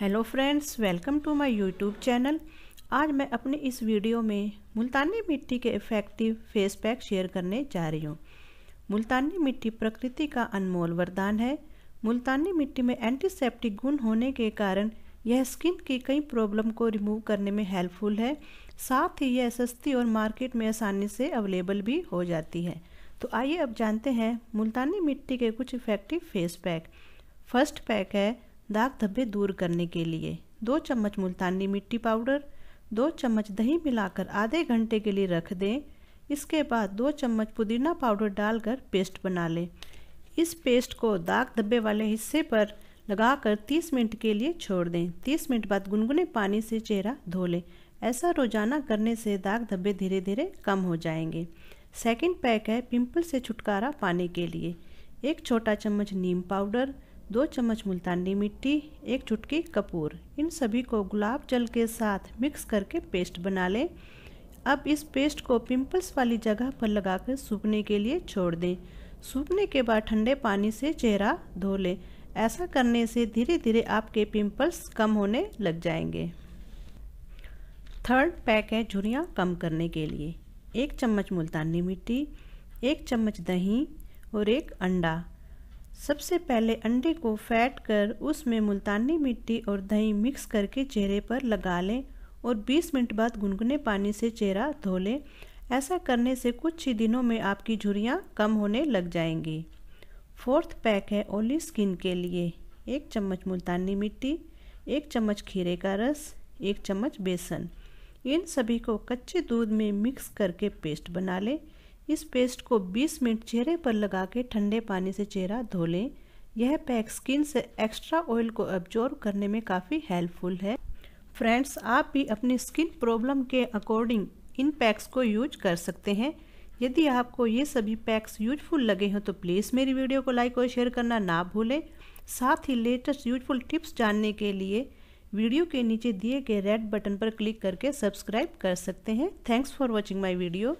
hello friends welcome to my YouTube channel आज मैं अपने इस वीडियो में मुल्तानी मिट्टी के इफ़ेक्टिव फेस पैक शेयर करने जा रही हूँ मुल्तानी मिट्टी प्रकृति का अनमोल वरदान है मुल्तानी मिट्टी में एंटीसेप्टिक गुण होने के कारण यह स्किन की कई प्रॉब्लम को रिमूव करने में हेल्पफुल है साथ ही यह सस्ती और मार्केट में आसानी से अवेलेबल भी हो जाती है तो आइए अब जानते हैं मुल्तानी मिट्टी के कुछ effective face pack first pack है दाग धब्बे दूर करने के लिए दो चम्मच मुल्तानी मिट्टी पाउडर दो चम्मच दही मिलाकर आधे घंटे के लिए रख दें इसके बाद दो चम्मच पुदीना पाउडर डालकर पेस्ट बना लें इस पेस्ट को दाग धब्बे वाले हिस्से पर लगाकर 30 मिनट के लिए छोड़ दें 30 मिनट बाद गुनगुने पानी से चेहरा धो लें ऐसा रोजाना करने से दाग धब्बे धीरे धीरे कम हो जाएंगे सेकंड पैक है पिंपल से छुटकारा पाने के लिए एक छोटा चम्मच नीम पाउडर दो चम्मच मुल्तानी मिट्टी एक चुटकी कपूर इन सभी को गुलाब जल के साथ मिक्स करके पेस्ट बना लें अब इस पेस्ट को पिंपल्स वाली जगह पर लगाकर सूखने के लिए छोड़ दें सूखने के बाद ठंडे पानी से चेहरा धो लें ऐसा करने से धीरे धीरे आपके पिंपल्स कम होने लग जाएंगे थर्ड पैक है झुरियाँ कम करने के लिए एक चम्मच मुल्तानी मिट्टी एक चम्मच दही और एक अंडा सबसे पहले अंडे को फैट कर उसमें मुल्तानी मिट्टी और दही मिक्स करके चेहरे पर लगा लें और 20 मिनट बाद गुनगुने पानी से चेहरा धो लें ऐसा करने से कुछ ही दिनों में आपकी झुरियाँ कम होने लग जाएंगी फोर्थ पैक है ओली स्किन के लिए एक चम्मच मुल्तानी मिट्टी एक चम्मच खीरे का रस एक चम्मच बेसन इन सभी को कच्चे दूध में मिक्स करके पेस्ट बना लें इस पेस्ट को 20 मिनट चेहरे पर लगा के ठंडे पानी से चेहरा धो लें यह पैक स्किन से एक्स्ट्रा ऑयल को एब्जॉर्ब करने में काफ़ी हेल्पफुल है फ्रेंड्स आप भी अपनी स्किन प्रॉब्लम के अकॉर्डिंग इन पैक्स को यूज कर सकते हैं यदि आपको ये सभी पैक्स यूजफुल लगे हों तो प्लीज़ मेरी वीडियो को लाइक और शेयर करना ना भूलें साथ ही लेटेस्ट यूजफुल टिप्स जानने के लिए वीडियो के नीचे दिए गए रेड बटन पर क्लिक करके सब्सक्राइब कर सकते हैं thanks for watching my video